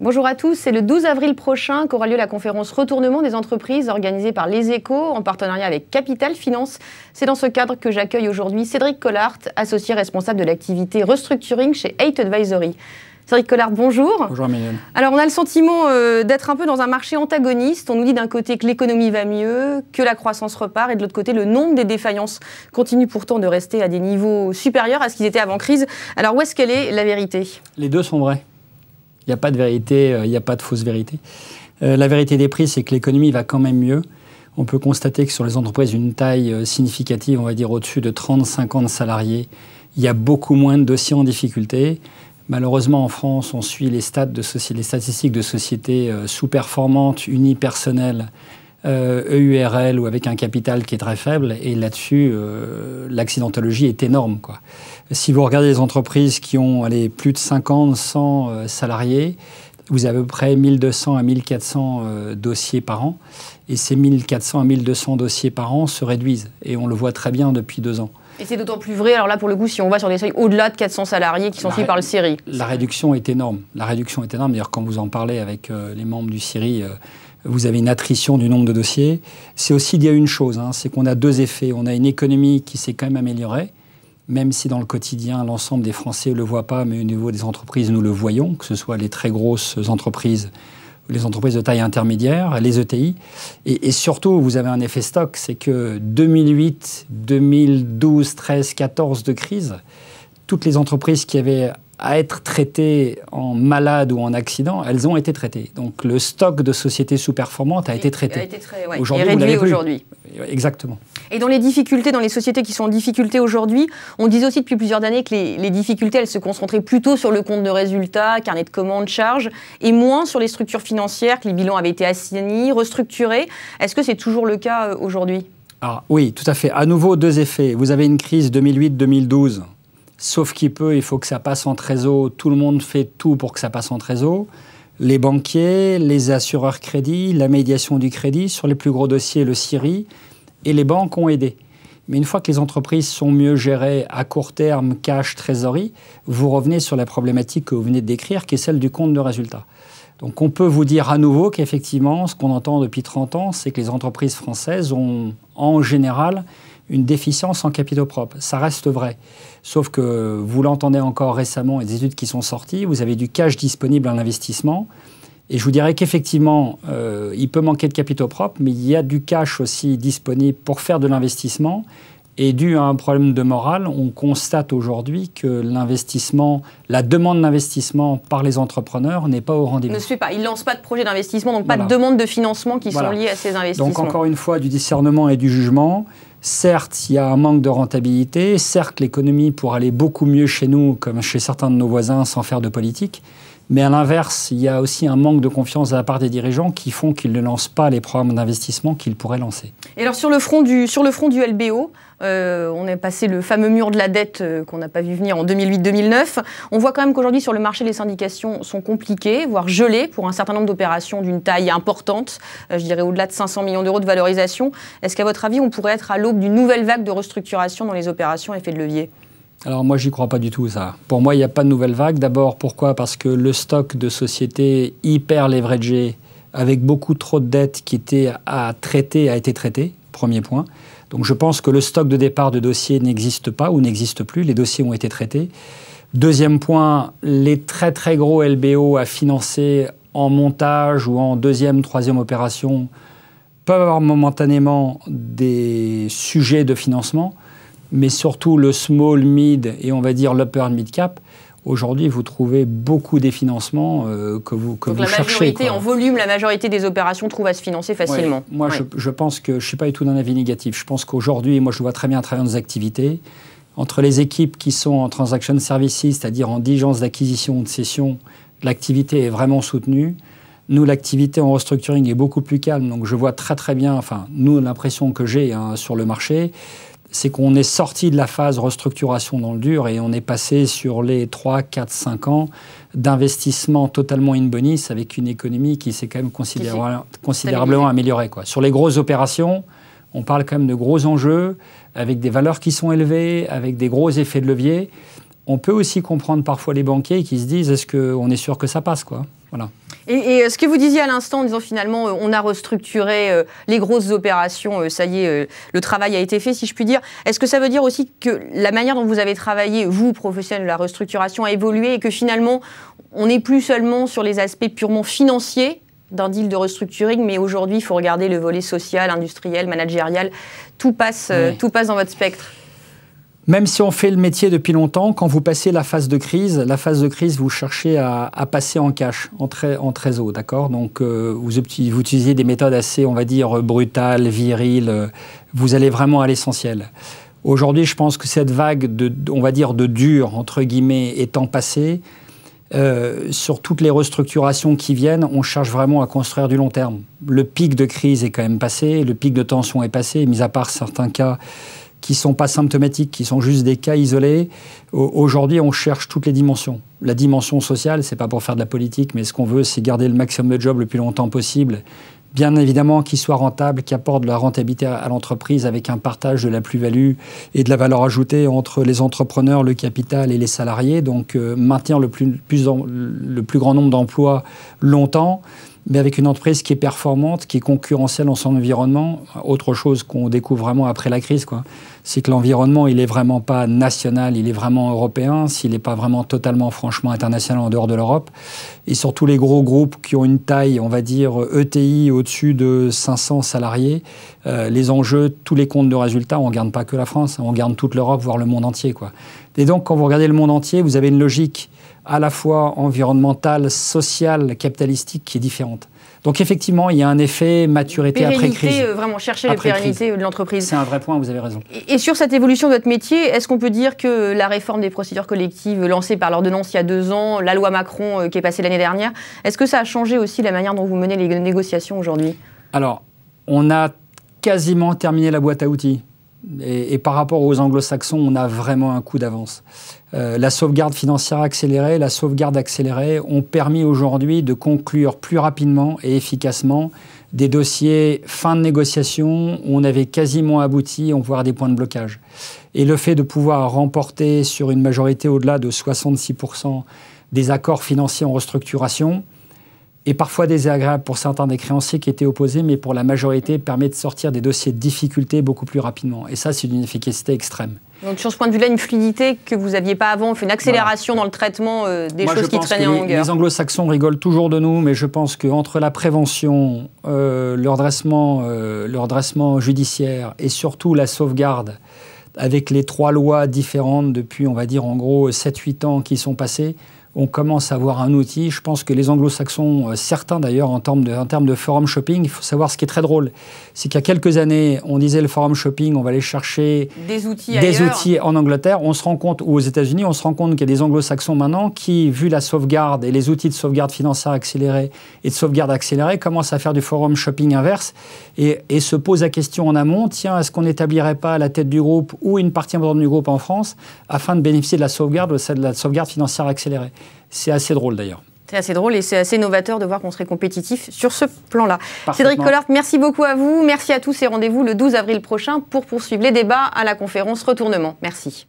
Bonjour à tous, c'est le 12 avril prochain qu'aura lieu la conférence Retournement des entreprises organisée par Les Échos en partenariat avec Capital Finance. C'est dans ce cadre que j'accueille aujourd'hui Cédric Collard, associé responsable de l'activité restructuring chez Eight Advisory. Cédric Collard, bonjour. Bonjour Amélie. Alors on a le sentiment euh, d'être un peu dans un marché antagoniste. On nous dit d'un côté que l'économie va mieux, que la croissance repart, et de l'autre côté le nombre des défaillances continue pourtant de rester à des niveaux supérieurs à ce qu'ils étaient avant crise. Alors où est-ce qu'elle est la vérité Les deux sont vrais. Il n'y a pas de vérité, il euh, n'y a pas de fausse vérité. Euh, la vérité des prix, c'est que l'économie va quand même mieux. On peut constater que sur les entreprises d'une taille euh, significative, on va dire au-dessus de 30-50 salariés, il y a beaucoup moins de dossiers en difficulté. Malheureusement, en France, on suit les, de les statistiques de sociétés sous-performantes, unipersonnelles, EURL e ou avec un capital qui est très faible. Et là-dessus, euh, l'accidentologie est énorme. Si vous regardez les entreprises qui ont plus de 50, 100 euh, salariés, vous avez à peu près 1200 à 1400 euh, dossiers par an. Et ces 1400 à 1200 dossiers par an se réduisent. Et on le voit très bien depuis deux ans. Et c'est d'autant plus vrai, alors là, pour le coup, si on va sur des seuils au-delà de 400 salariés qui sont suivis par le CIRI. La réduction est énorme. La réduction est énorme. D'ailleurs, quand vous en parlez avec les membres du CIRI vous avez une attrition du nombre de dossiers. C'est aussi il y a une chose, hein, c'est qu'on a deux effets. On a une économie qui s'est quand même améliorée, même si dans le quotidien, l'ensemble des Français ne le voient pas, mais au niveau des entreprises, nous le voyons, que ce soit les très grosses entreprises, les entreprises de taille intermédiaire, les e ETI. Et, surtout, vous avez un effet stock, c'est que 2008, 2012, 13, 14 de crise, toutes les entreprises qui avaient à être traitées en malade ou en accident, elles ont été traitées. Donc le stock de sociétés sous-performantes a, a été traité. Ouais. Aujourd'hui, réduit aujourd'hui. Exactement. Et dans les difficultés, dans les sociétés qui sont en difficulté aujourd'hui, on disait aussi depuis plusieurs années que les, difficultés, elles se concentraient plutôt sur le compte de résultats, carnet de commandes, charges, et moins sur les structures financières, que les bilans avaient été assignés, restructurés. Est-ce que c'est toujours le cas euh, aujourd'hui ah Oui, tout à fait. À nouveau, deux effets. Vous avez une crise 2008-2012 sauf qu'il peut, il faut que ça passe en trésor. Tout le monde fait tout pour que ça passe en trésor. Les banquiers, les assureurs crédit, la médiation du crédit, sur les plus gros dossiers, le CIRI, et les banques ont aidé. Mais une fois que les entreprises sont mieux gérées à court terme, cash, trésorerie, vous revenez sur la problématique que vous venez de décrire, qui est celle du compte de résultat. Donc on peut vous dire à nouveau qu'effectivement, ce qu'on entend depuis 30 ans, c'est que les entreprises françaises ont en général une déficience en capitaux propres. Ça reste vrai. Sauf que vous l'entendez encore récemment, et des études qui sont sorties, vous avez du cash disponible en investissement. Et je vous dirais qu'effectivement, euh, il peut manquer de capitaux propres, mais il y a du cash aussi disponible pour faire de l'investissement. Et dû à un problème de morale, on constate aujourd'hui que l'investissement, la demande d'investissement par les entrepreneurs n'est pas au rendez-vous. Ne suit pas. Ils ne lancent pas de projet d'investissement, donc pas de demande de financement qui sont liées à ces investissements. Donc encore une fois, du discernement et du jugement. Certes, il y a un manque de rentabilité. Certes, l'économie pourrait aller beaucoup mieux chez nous, comme chez certains de nos voisins, sans faire de politique. Mais à l'inverse, il y a aussi un manque de confiance de la part des dirigeants qui font qu'ils ne lancent pas les programmes d'investissement qu'ils pourraient lancer. Et alors sur le front du, sur le front du LBO, euh, on est passé le fameux mur de la dette euh, qu'on n'a pas vu venir en 2008-2009. On voit quand même qu'aujourd'hui sur le marché les syndications sont compliquées, voire gelées pour un certain nombre d'opérations d'une taille importante, euh, je dirais au-delà de 500 millions d'euros de valorisation. Est-ce qu'à votre avis on pourrait être à l'aube d'une nouvelle vague de restructuration dans les opérations à effet de levier alors moi, j'y crois pas du tout, ça. Pour moi, il n'y a pas de nouvelle vague. D'abord, pourquoi Parce que le stock de sociétés hyper leveragées, avec beaucoup trop de dettes qui étaient à traiter, a été traité, premier point. Donc je pense que le stock de départ de dossiers n'existe pas ou n'existe plus. Les dossiers ont été traités. Deuxième point, les très très gros LBO à financer en montage ou en deuxième, troisième opération peuvent avoir momentanément des sujets de financement mais surtout le small, mid et on va dire l'upper mid cap, aujourd'hui, vous trouvez beaucoup des financements euh, que vous, cherchez. Donc la majorité, en volume, la majorité des opérations trouvent à se financer facilement. moi, Je, pense que je ne suis pas du tout d'un avis négatif. Je pense qu'aujourd'hui, moi, je vois très bien à travers nos activités, entre les équipes qui sont en transaction services, c'est-à-dire en diligence d'acquisition ou de cession, l'activité est vraiment soutenue. Nous, l'activité en restructuring est beaucoup plus calme, donc je vois très très bien, enfin, nous, l'impression que j'ai hein, sur le marché, c'est qu'on est sorti de la phase restructuration dans le dur et on est passé sur les 3, 4, 5 ans d'investissement totalement in bonus avec une économie qui s'est quand même considérablement améliorée. Quoi. Sur les grosses opérations, on parle quand même de gros enjeux, avec des valeurs qui sont élevées, avec des gros effets de levier. On peut aussi comprendre parfois les banquiers qui se disent est-ce qu'on est sûr que ça passe quoi Voilà. Et, euh, ce que vous disiez à l'instant en disant finalement euh, on a restructuré euh, les grosses opérations, ça y est, le travail a été fait si je puis dire, est-ce que ça veut dire aussi que la manière dont vous avez travaillé, vous, professionnel de la restructuration, a évolué et que finalement on n'est plus seulement sur les aspects purement financiers d'un deal de restructuring, mais aujourd'hui, il faut regarder le volet social, industriel, managérial. Tout passe, tout passe dans votre spectre. Même si on fait le métier depuis longtemps, quand vous passez la phase de crise, la phase de crise, vous cherchez à, passer en cash, en, trésor, d'accord Donc, euh, vous, utilisez des méthodes assez, on va dire, brutales, viriles. vous allez vraiment à l'essentiel. Aujourd'hui, je pense que cette vague, de, on va dire, de dur, entre guillemets, étant passée, euh, sur toutes les restructurations qui viennent, on cherche vraiment à construire du long terme. Le pic de crise est quand même passé, le pic de tension est passé, mis à part certains cas qui sont pas symptomatiques, qui sont juste des cas isolés. Aujourd'hui, on cherche toutes les dimensions. La dimension sociale, c'est pas pour faire de la politique, mais ce qu'on veut, c'est garder le maximum de jobs le plus longtemps possible. Bien évidemment, qu'ils soient rentables, qu'ils apportent de la rentabilité à l'entreprise avec un partage de la plus-value et de la valeur ajoutée entre les entrepreneurs, le capital et les salariés. Donc, euh, maintenir le plus, le plus grand nombre d'emplois longtemps mais avec une entreprise qui est performante, qui est concurrentielle dans son environnement. Autre chose qu'on découvre vraiment après la crise, quoi, c'est que l'environnement, il n'est vraiment pas national, il est vraiment européen, s'il n'est pas vraiment totalement, franchement, international en dehors de l'Europe. Et surtout les gros groupes qui ont une taille, on va dire, ETI au-dessus de 500 salariés, euh, les enjeux, tous les comptes de résultats, on ne garde pas que la France, on garde toute l'Europe, voire le monde entier. Quoi. Et donc, quand vous regardez le monde entier, vous avez une logique à la fois environnementale, sociale, capitalistique qui est différente. Donc effectivement, il y a un effet maturité après crise. Euh, vraiment chercher la pérennité de l'entreprise. C'est un vrai point, vous avez raison. Et, sur cette évolution de votre métier, est-ce qu'on peut dire que la réforme des procédures collectives lancée par l'ordonnance il y a deux ans, la loi Macron euh, qui est passée l'année dernière, est-ce que ça a changé aussi la manière dont vous menez les négociations aujourd'hui Alors, on a quasiment terminé la boîte à outils. Et, par rapport aux anglo-saxons, on a vraiment un coup d'avance. Euh, la sauvegarde financière accélérée, la sauvegarde accélérée ont permis aujourd'hui de conclure plus rapidement et efficacement des dossiers fin de négociation où on avait quasiment abouti, on voit des points de blocage. Et le fait de pouvoir remporter sur une majorité au-delà de 66% des accords financiers en restructuration, et parfois désagréable pour certains des créanciers qui étaient opposés, mais pour la majorité permet de sortir des dossiers de difficulté beaucoup plus rapidement. Et ça, c'est d'une efficacité extrême. Donc sur ce point de vue-là, une fluidité que vous n'aviez pas avant, une accélération dans le traitement euh, des choses qui traînaient en longueur. Les anglo-saxons rigolent toujours de nous, mais je pense qu'entre la prévention, euh, euh, le, redressement, judiciaire et surtout la sauvegarde, avec les trois lois différentes depuis, on va dire, en gros, 7-8 ans qui sont passés, on commence à avoir un outil. Je pense que les anglo-saxons, euh, certains d'ailleurs, en termes de, de forum shopping, il faut savoir ce qui est très drôle. C'est qu'il y a quelques années, on disait le forum shopping, on va aller chercher des outils, des outils en Angleterre. On se rend compte, ou aux États-Unis, on se rend compte qu'il y a des anglo-saxons maintenant qui, vu la sauvegarde et les outils de sauvegarde financière accélérée et de sauvegarde accélérée, commencent à faire du forum shopping inverse et, se posent la question en amont tiens, est-ce qu'on n'établirait pas la tête du groupe ou une partie importante du groupe en France afin de bénéficier de la sauvegarde, de la sauvegarde financière accélérée c'est assez drôle d'ailleurs. C'est assez drôle et c'est assez novateur de voir qu'on serait compétitif sur ce plan-là. Cédric Collard, merci beaucoup à vous. Merci à tous et rendez-vous le 12 avril prochain pour poursuivre les débats à la conférence Retournement. Merci.